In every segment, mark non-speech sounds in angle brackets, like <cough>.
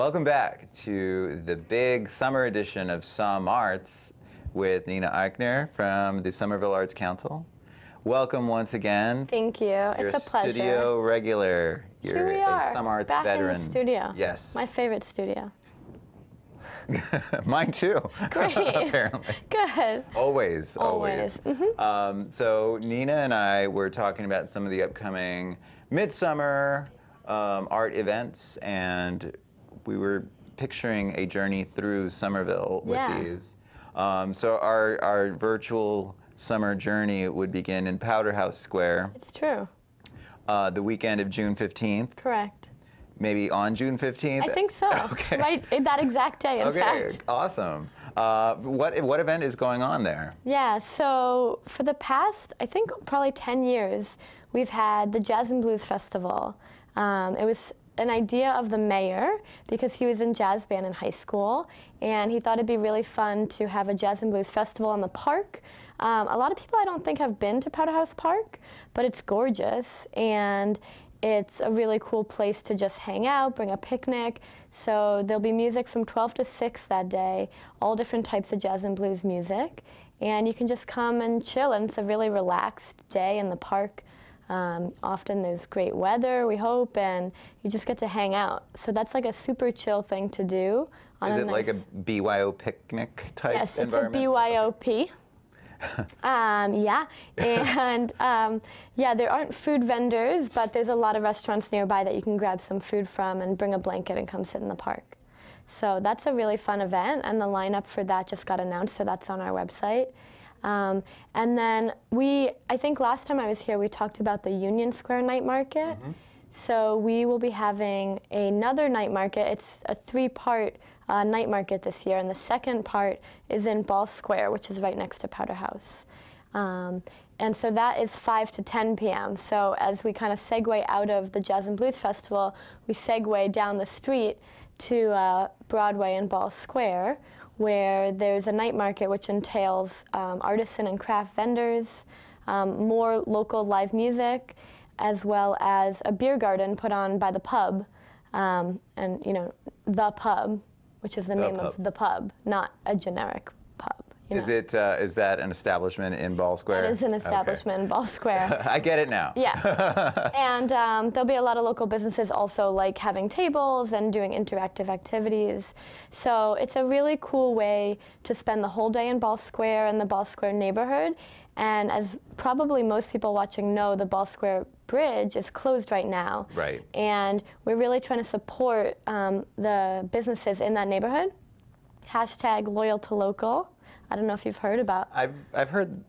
Welcome back to the big summer edition of Some Arts with Nina Eichner from the Somerville Arts Council. Welcome once again. Thank you. You're it's a pleasure. Studio regular. You're Here we are. a Some Arts back veteran. In the studio. Yes. My favorite studio. <laughs> Mine too. Great. <laughs> Apparently. Good. Always. Always. always. Mm -hmm. um, so Nina and I were talking about some of the upcoming midsummer um, art events and we were picturing a journey through Somerville with yeah. these. Um, so our, our virtual summer journey would begin in Powderhouse Square. It's true. Uh, the weekend of June 15th. Correct. Maybe on June 15th? I think so. <laughs> Okay. Right, that exact day, in okay, fact. awesome. Uh, what, what event is going on there? Yeah, so for the past, I think probably 10 years, we've had the Jazz and Blues Festival. Um, it was an idea of the mayor because he was in jazz band in high school, and he thought it'd be really fun to have a jazz and blues festival in the park. Um, a lot of people I don't think have been to Powder House Park, but it's gorgeous and it's a really cool place to just hang out, bring a picnic. So there'll be music from 12 to 6 that day, all different types of jazz and blues music. And you can just come and chill, and it's a really relaxed day in the park. Um, often there's great weather, we hope, and you just get to hang out. So that's like a super chill thing to do. Is it nice like a BYO picnic type yes, environment? Yes, it's a BYOP. <laughs> um, yeah, <laughs> and um, yeah, there aren't food vendors, but there's a lot of restaurants nearby that you can grab some food from and bring a blanket and come sit in the park. So that's a really fun event, and the lineup for that just got announced, so that's on our website. Um, and then we, I think last time I was here, we talked about the Union Square night market. Mm -hmm. So we will be having another night market. It's a three-part uh, night market this year, and the second part is in Ball Square, which is right next to Powder House. Um, and so that is 5 to 10 p.m. So as we kind of segue out of the Jazz and Blues Festival, we segue down the street to uh, Broadway and Ball Square, where there's a night market which entails um, artisan and craft vendors, um, more local live music, as well as a beer garden put on by the pub, um, and you know, the pub, which is the, the name pub. of the pub, not a generic is it uh, is that an establishment in Ball Square? It is an establishment okay. in Ball Square. <laughs> I get it now. Yeah, <laughs> and um, there'll be a lot of local businesses also like having tables and doing interactive activities. So it's a really cool way to spend the whole day in Ball Square and the Ball Square neighborhood. And as probably most people watching know, the Ball Square Bridge is closed right now. Right. And we're really trying to support um, the businesses in that neighborhood. Hashtag loyal to local. I don't know if you've heard about. I've, I've heard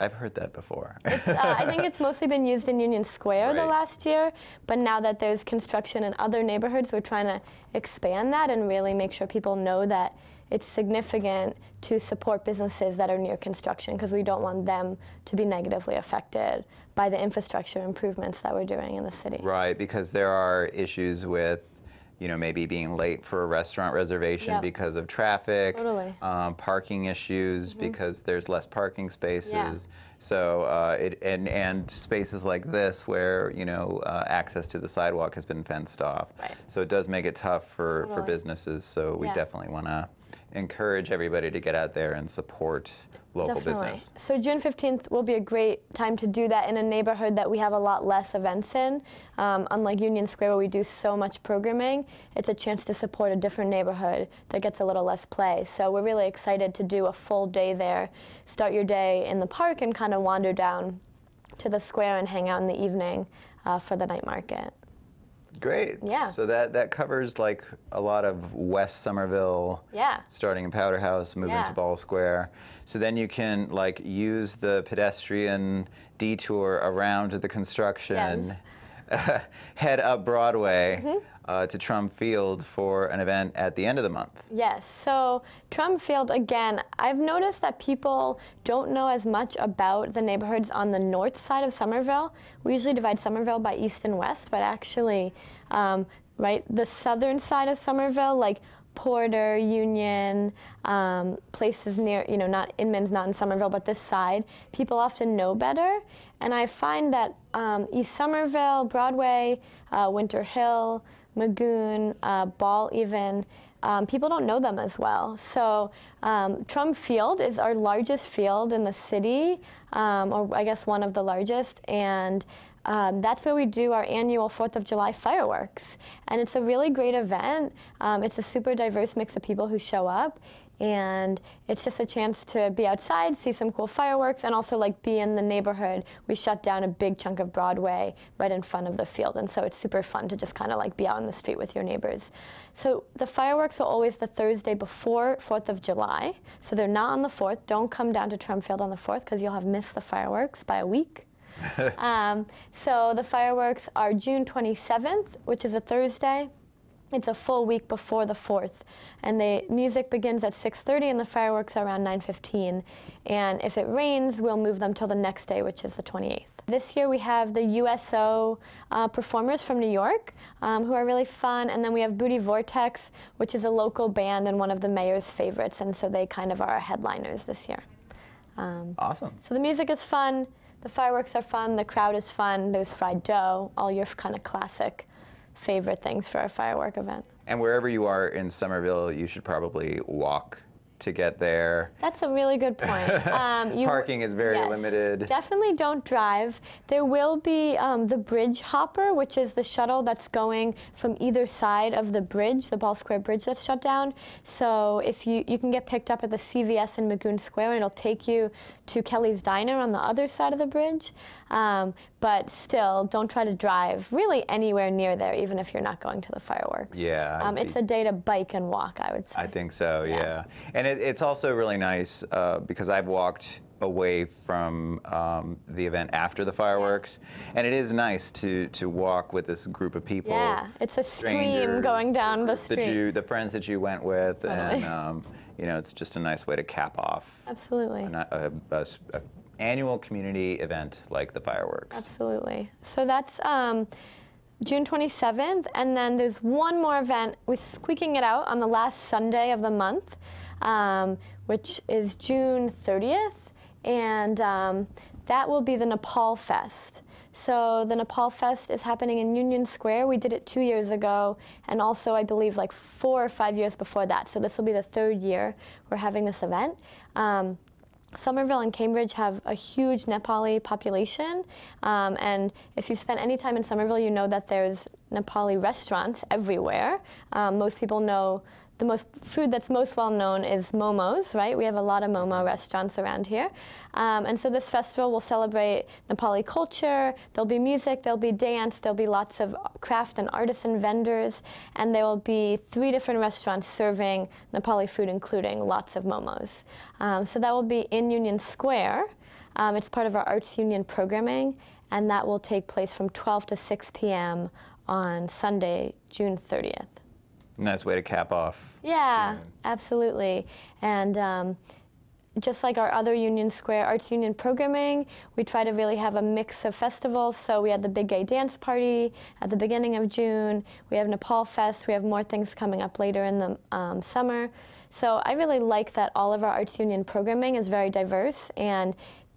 I've heard that before. uh, I think <laughs> it's mostly been used in Union Square right. the last year, but now that there's construction in other neighborhoods, we're trying to expand that and really make sure people know that it's significant to support businesses that are near construction because we don't want them to be negatively affected by the infrastructure improvements that we're doing in the city. Right, because there are issues with you know, maybe being late for a restaurant reservation yep. because of traffic, totally. um, parking issues mm -hmm. because there's less parking spaces. Yeah. So uh, it and and spaces like this where you know uh, access to the sidewalk has been fenced off. Right. So it does make it tough for totally. for businesses. So we yeah. definitely want to encourage everybody to get out there and support local Definitely. business. So June 15th will be a great time to do that in a neighborhood that we have a lot less events in. Um, unlike Union Square where we do so much programming, it's a chance to support a different neighborhood that gets a little less play. So we're really excited to do a full day there. Start your day in the park and kind of wander down to the square and hang out in the evening uh, for the night market. Great. Yeah. So that that covers like a lot of West Somerville. Yeah. Starting in Powder House, moving yeah. to Ball Square. So then you can like use the pedestrian detour around the construction. Yes. <laughs> head up Broadway mm -hmm. uh, to Trump Field for an event at the end of the month. Yes, so Trump Field, again, I've noticed that people don't know as much about the neighborhoods on the north side of Somerville. We usually divide Somerville by east and west, but actually, um, right, the southern side of Somerville, like Porter, Union, um, places near, you know, not Inman's, not in Somerville, but this side, people often know better. And I find that um, East Somerville, Broadway, uh, Winter Hill, Magoon, uh, Ball even, um, people don't know them as well. So um, Trump Field is our largest field in the city, um, or I guess one of the largest, and um, that's where we do our annual 4th of July fireworks. And it's a really great event. Um, it's a super diverse mix of people who show up. And it's just a chance to be outside, see some cool fireworks, and also like be in the neighborhood. We shut down a big chunk of Broadway right in front of the field, and so it's super fun to just kind of like be out in the street with your neighbors. So the fireworks are always the Thursday before 4th of July, so they're not on the 4th. Don't come down to Trumfield on the 4th because you'll have missed the fireworks by a week. <laughs> um, so the fireworks are June 27th, which is a Thursday. It's a full week before the 4th, and the music begins at 6.30 and the fireworks are around 9.15. And if it rains, we'll move them till the next day, which is the 28th. This year we have the USO uh, performers from New York, um, who are really fun, and then we have Booty Vortex, which is a local band and one of the mayor's favorites, and so they kind of are our headliners this year. Um, awesome. So the music is fun, the fireworks are fun, the crowd is fun, there's fried dough, all your kind of classic favorite things for a firework event. And wherever you are in Somerville, you should probably walk to get there. That's a really good point. <laughs> Um, you, Parking is very yes, limited. Definitely don't drive. There will be um, the bridge hopper, which is the shuttle that's going from either side of the bridge, the Ball Square Bridge that's shut down. So if you you can get picked up at the CVS in Magoon Square, and it'll take you to Kelly's Diner on the other side of the bridge. Um, but still, don't try to drive really anywhere near there, even if you're not going to the fireworks. Yeah. Um, it's a day to bike and walk, I would say. I think so, yeah. yeah. And it, it's also really nice uh, because I've walked away from um, the event after the fireworks, and it is nice to to walk with this group of people. Yeah, it's a stream going down the, the street. That you, the friends that you went with, totally. and um, you know, it's just a nice way to cap off. Absolutely. A, a, a, annual community event like the fireworks. Absolutely. So that's um, June 27th, and then there's one more event. We're squeaking it out on the last Sunday of the month, um, which is June 30th, and um, that will be the Nepal Fest. So the Nepal Fest is happening in Union Square. We did it two years ago, and also I believe like four or five years before that. So this will be the third year we're having this event. Um, Somerville and Cambridge have a huge Nepali population, um, and if you've spent any time in Somerville, you know that there's Nepali restaurants everywhere. Um, most people know the most food that's most well known is momos, right? We have a lot of momo mm-hmm. restaurants around here. Um, and so this festival will celebrate Nepali culture. There'll be music, there'll be dance, there'll be lots of craft and artisan vendors, and there will be three different restaurants serving Nepali food, including lots of momos. Um, so that will be in Union Square. Um, it's part of our Arts Union programming, and that will take place from 12 to 6 p.m. on Sunday, June 30th. Nice way to cap off. Yeah, June. absolutely. And um, just like our other Union Square Arts Union programming, we try to really have a mix of festivals. So we had the Big Gay Dance Party at the beginning of June. We have Nepal Fest. We have more things coming up later in the um, summer. So I really like that all of our Arts Union programming is very diverse and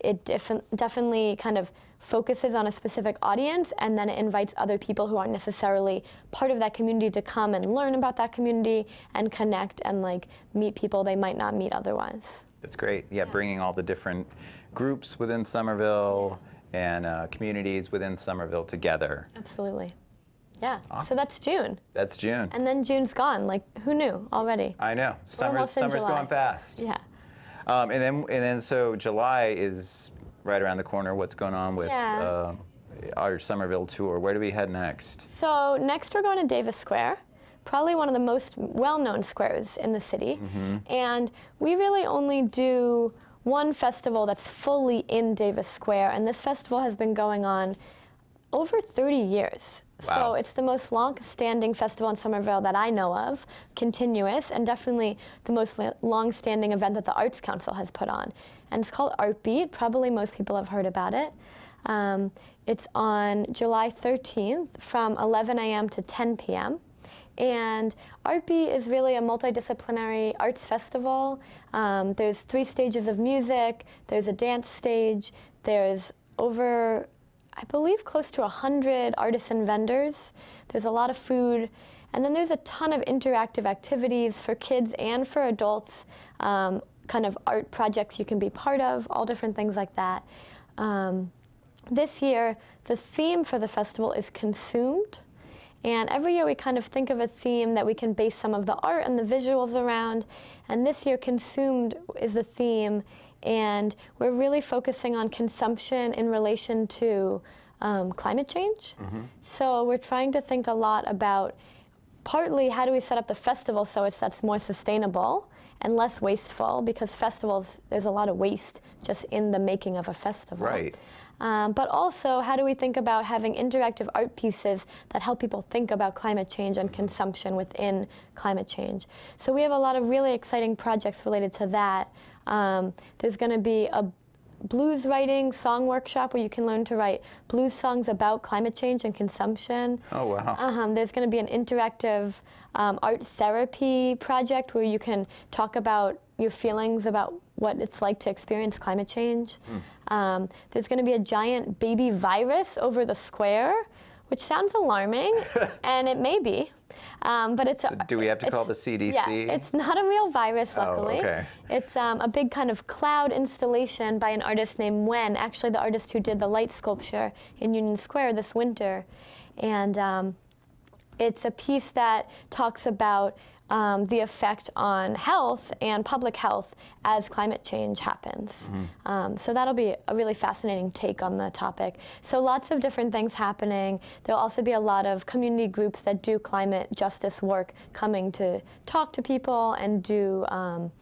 it def definitely kind of focuses on a specific audience and then it invites other people who aren't necessarily part of that community to come and learn about that community and connect and like meet people they might not meet otherwise. That's great. Yeah, yeah. bringing all the different groups within Somerville and uh, communities within Somerville together. Absolutely. Yeah. Awesome. So that's June. That's June. And then June's gone. Like, who knew already? I know. Summer's, summer's July. going fast. Yeah. Um, and then and then so July is right around the corner, what's going on with yeah. uh, our Somerville tour. Where do we head next? So next we're going to Davis Square, probably one of the most well-known squares in the city. Mm -hmm. And we really only do one festival that's fully in Davis Square, and this festival has been going on over 30 years. Wow. So it's the most long-standing festival in Somerville that I know of, continuous, and definitely the most long-standing event that the Arts Council has put on and it's called Artbeat. Probably most people have heard about it. Um, it's on July 13th from 11 a.m. to 10 p.m. And Artbeat is really a multidisciplinary arts festival. Um, there's three stages of music, there's a dance stage, there's over, I believe, close to 100 artisan vendors. There's a lot of food. And then there's a ton of interactive activities for kids and for adults, um, kind of art projects you can be part of, all different things like that. Um, this year, the theme for the festival is consumed. And every year we kind of think of a theme that we can base some of the art and the visuals around. And this year, consumed is the theme. And we're really focusing on consumption in relation to um, climate change. Mm-hmm. So we're trying to think a lot about partly how do we set up the festival so it's that's more sustainable and less wasteful because festivals, there's a lot of waste just in the making of a festival. Right. Um, but also, how do we think about having interactive art pieces that help people think about climate change and consumption within climate change? So we have a lot of really exciting projects related to that. Um, there's going to be a blues writing song workshop where you can learn to write blues songs about climate change and consumption. Oh, wow. Uh-huh. there's going to be an interactive um, art therapy project where you can talk about your feelings about what it's like to experience climate change. Mm. Um, there's going to be a giant baby virus over the square which sounds alarming, <laughs> and it may be, um, but it's. So do we have to call the CDC? Yeah, it's not a real virus, oh, luckily. Oh, okay. It's um, a big kind of cloud installation by an artist named Wen, actually the artist who did the light sculpture in Union Square this winter, and. Um, it's a piece that talks about um, the effect on health and public health as climate change happens. Mm-hmm. Um, so that'll be a really fascinating take on the topic. So lots of different things happening. There'll also be a lot of community groups that do climate justice work coming to talk to people and do, um,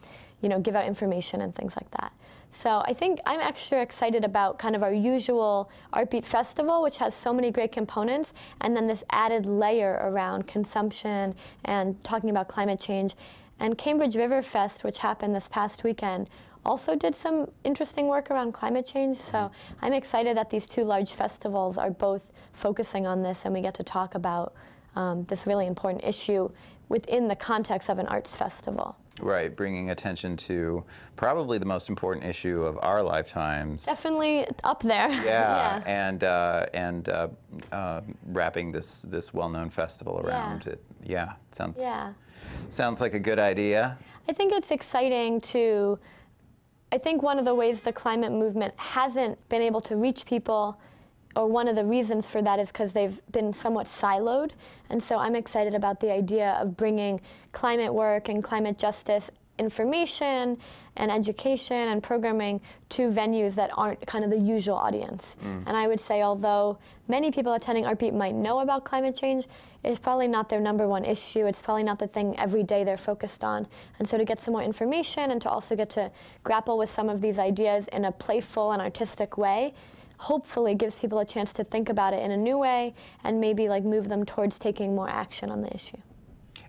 you know, give out information and things like that. So I think I'm extra excited about kind of our usual Artbeat Festival, which has so many great components, and then this added layer around consumption and talking about climate change. And Cambridge River Fest, which happened this past weekend, also did some interesting work around climate change. So mm-hmm. I'm excited that these two large festivals are both focusing on this and we get to talk about um, this really important issue within the context of an arts festival. Right, bringing attention to probably the most important issue of our lifetimes. Definitely up there. Yeah, <laughs> yeah. and uh, and uh, uh, wrapping this this well-known festival around yeah. it. Yeah, sounds. Yeah. Sounds like a good idea. I think it's exciting to. I think one of the ways the climate movement hasn't been able to reach people or one of the reasons for that is because they've been somewhat siloed. And so I'm excited about the idea of bringing climate work and climate justice information and education and programming to venues that aren't kind of the usual audience. Mm. And I would say, although many people attending Artbeat might know about climate change, it's probably not their number one issue. It's probably not the thing every day they're focused on. And so to get some more information and to also get to grapple with some of these ideas in a playful and artistic way hopefully gives people a chance to think about it in a new way and maybe like move them towards taking more action on the issue.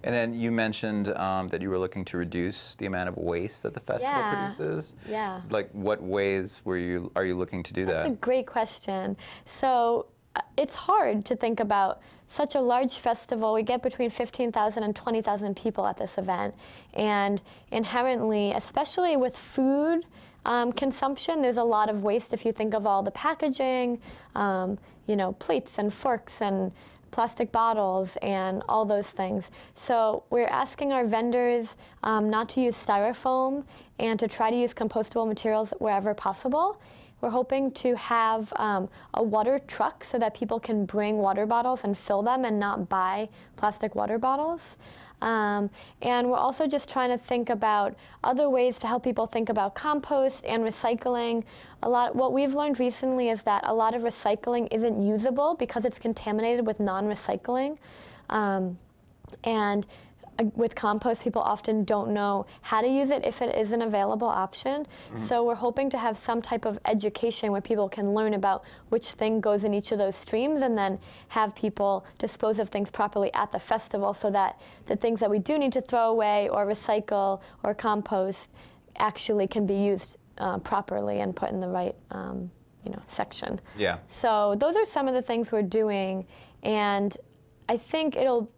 And then you mentioned um, that you were looking to reduce the amount of waste that the festival yeah. produces. Yeah. Like, what ways were you are you looking to do That's that? That's a great question. So, uh, it's hard to think about such a large festival. We get between 15,000 and 20,000 people at this event, and inherently, especially with food um, consumption, there's a lot of waste if you think of all the packaging, um, you know, plates and forks and plastic bottles and all those things. So we're asking our vendors um, not to use styrofoam and to try to use compostable materials wherever possible. We're hoping to have um, a water truck so that people can bring water bottles and fill them and not buy plastic water bottles. Um, and we're also just trying to think about other ways to help people think about compost and recycling. A lot, what we've learned recently is that a lot of recycling isn't usable because it's contaminated with non-recycling. Um, and uh, with compost, people often don't know how to use it if it is an available option. Mm. So we're hoping to have some type of education where people can learn about which thing goes in each of those streams and then have people dispose of things properly at the festival so that the things that we do need to throw away or recycle or compost actually can be used uh, properly and put in the right um, you know, section. Yeah. So those are some of the things we're doing and I think it'll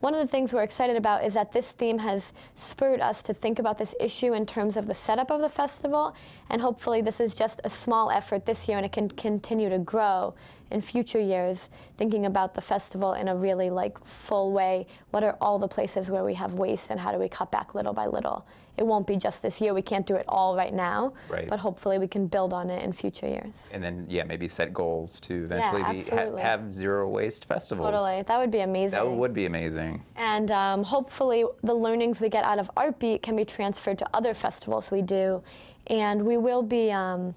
one of the things we're excited about is that this theme has spurred us to think about this issue in terms of the setup of the festival, and hopefully this is just a small effort this year and it can continue to grow in future years, thinking about the festival in a really like full way. What are all the places where we have waste and how do we cut back little by little? It won't be just this year. We can't do it all right now, right. but hopefully we can build on it in future years. And then, yeah, maybe set goals to eventually yeah, be, ha have zero waste festivals. Totally. That would be amazing. That would be amazing. And um, hopefully the learnings we get out of Art Beat can be transferred to other festivals we do. And we will be... Um,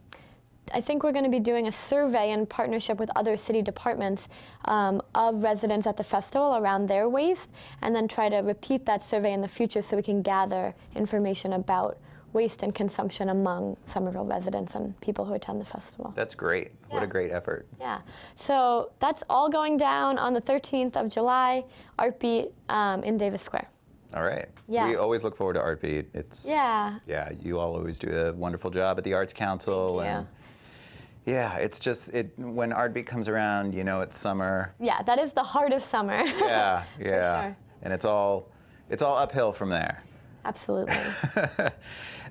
I think we're going to be doing a survey in partnership with other city departments um, of residents at the festival around their waste, and then try to repeat that survey in the future so we can gather information about waste and consumption among Somerville residents and people who attend the festival. That's great. Yeah. What a great effort. Yeah. So that's all going down on the 13th of July, Artbeat um, in Davis Square. All right. Yeah. We always look forward to Artbeat. It's yeah. Yeah. You all always do a wonderful job at the Arts Council and. Yeah, it's just it when Arby comes around, you know it's summer. Yeah, that is the heart of summer. Yeah, <laughs> yeah. Sure. And it's all it's all uphill from there. Absolutely. <laughs>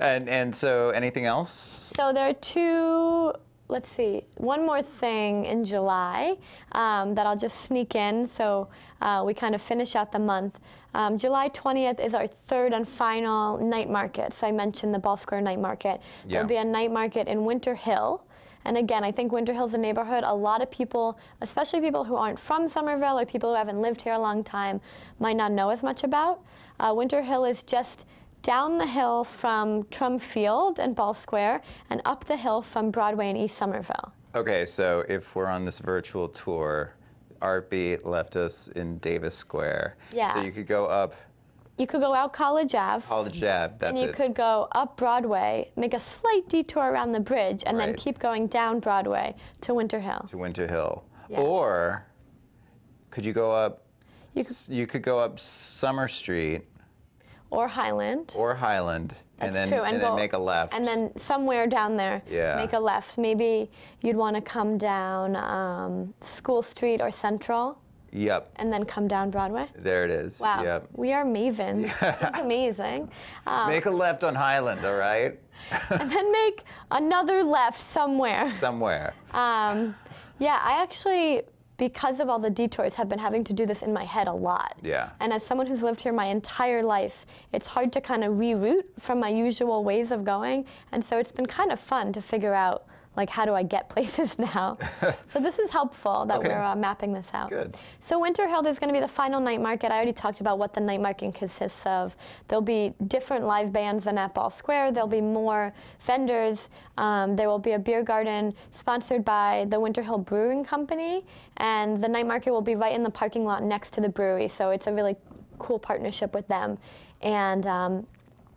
and and so anything else? So there are two let's see, one more thing in July um, that I'll just sneak in so uh, we kind of finish out the month. Um, July 20th is our third and final night market. So I mentioned the Ball Square night market. Yeah. There'll be a night market in Winter Hill. And again, I think Winter Hill's a neighborhood a lot of people, especially people who aren't from Somerville or people who haven't lived here a long time, might not know as much about. Uh, Winter Hill is just down the hill from Trumfield Field and Ball Square and up the hill from Broadway and East Somerville. Okay, so if we're on this virtual tour, Artbeat left us in Davis Square. Yeah. So you could go up you could go out College Ave. College Ave, that's And you it. could go up Broadway, make a slight detour around the bridge, and right. then keep going down Broadway to Winter Hill. To Winter Hill. Yeah. Or could you go up you could, you could go up Summer Street. Or Highland. Or Highland. That's and then, true. And, and go, then make a left. And then somewhere down there, yeah. make a left. Maybe you'd want to come down um, School Street or Central Yep. And then come down Broadway? There it is. Wow. Yep. We are mavens. <laughs> Yeah. That's amazing. Um, make a left on Highland, all right? <laughs> and then make another left somewhere. Somewhere. Um, yeah, I actually, because of all the detours, have been having to do this in my head a lot. Yeah. And as someone who's lived here my entire life, it's hard to kind of reroute from my usual ways of going. And so it's been kind of fun to figure out like how do I get <laughs> places now? so this is helpful that okay. we're uh, mapping this out. Good. So Winter Hill is going to be the final night market. I already talked about what the night market consists of. There'll be different live bands than at Ball Square. There'll be more vendors. Um, there will be a beer garden sponsored by the Winter Hill Brewing Company, and the night market will be right in the parking lot next to the brewery. So it's a really cool partnership with them. And um,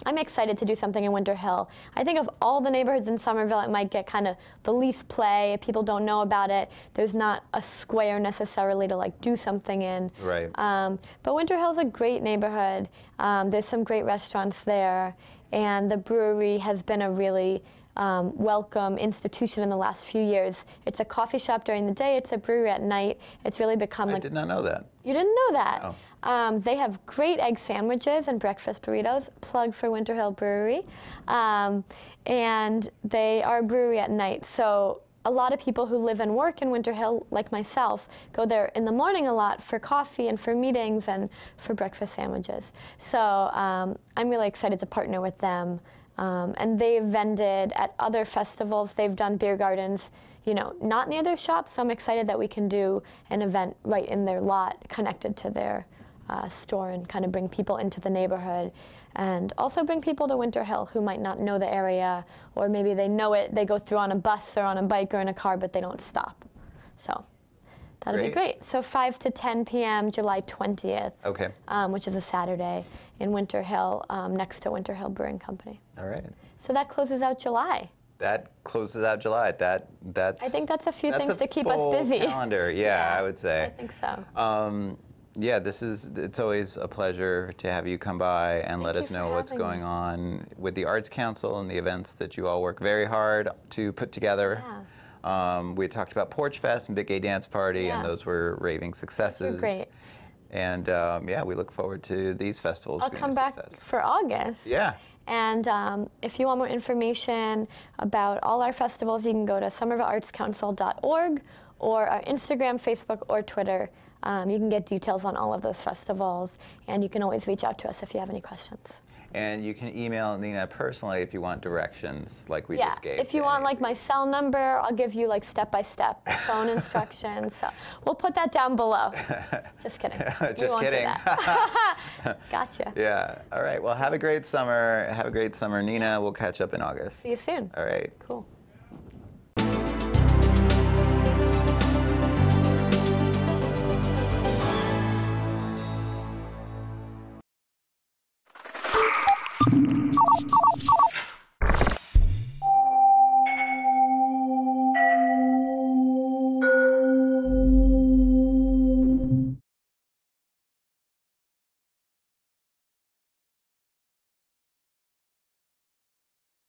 I'm excited to do something in Winter Hill. I think of all the neighborhoods in Somerville, it might get kind of the least play. People don't know about it. There's not a square necessarily to like do something in. Right. Um, but Winter Hill is a great neighborhood. Um, there's some great restaurants there, and the brewery has been a really um, welcome institution in the last few years. It's a coffee shop during the day, it's a brewery at night. It's really become I like. I did not know that. You didn't know that. No. Um, they have great egg sandwiches and breakfast burritos, plug for Winter Hill Brewery. Um, and they are a brewery at night. So a lot of people who live and work in Winter Hill, like myself, go there in the morning a lot for coffee and for meetings and for breakfast sandwiches. So um, I'm really excited to partner with them um, and they've vended at other festivals. They've done beer gardens, you know, not near their shop. So I'm excited that we can do an event right in their lot, connected to their uh, store, and kind of bring people into the neighborhood, and also bring people to Winter Hill who might not know the area, or maybe they know it. They go through on a bus or on a bike or in a car, but they don't stop. So. That'll great. be great. So 5 to 10 p.m. July 20th, okay. Um, which is a Saturday in Winter Hill, um, next to Winter Hill Brewing Company. All right. So that closes out July. That closes out July. That that's. I think that's a few that's things a to keep us busy. <laughs> Calendar, yeah, yeah, I would say. I think so. Um, yeah, this is. It's always a pleasure to have you come by and Thank let us know what's going me. on with the Arts Council and the events that you all work very hard to put together. Yeah. Um, we talked about Porch Fest and Big Gay Dance Party, yeah. and those were raving successes. great. And um, yeah, we look forward to these festivals. I'll come back for August. Yeah. And um, if you want more information about all our festivals, you can go to somervilleartscouncil.org or our Instagram, Facebook, or Twitter. Um, you can get details on all of those festivals, and you can always reach out to us if you have any questions. And you can email Nina personally if you want directions like we yeah, just gave. If you want like my cell number, I'll give you like step by step phone <laughs> instructions. So we'll put that down below. <laughs> Just kidding. just kidding. <laughs> gotcha. Yeah. All right. Well have a great summer. Have a great summer, Nina. We'll catch up in August. See you soon. All right. Cool.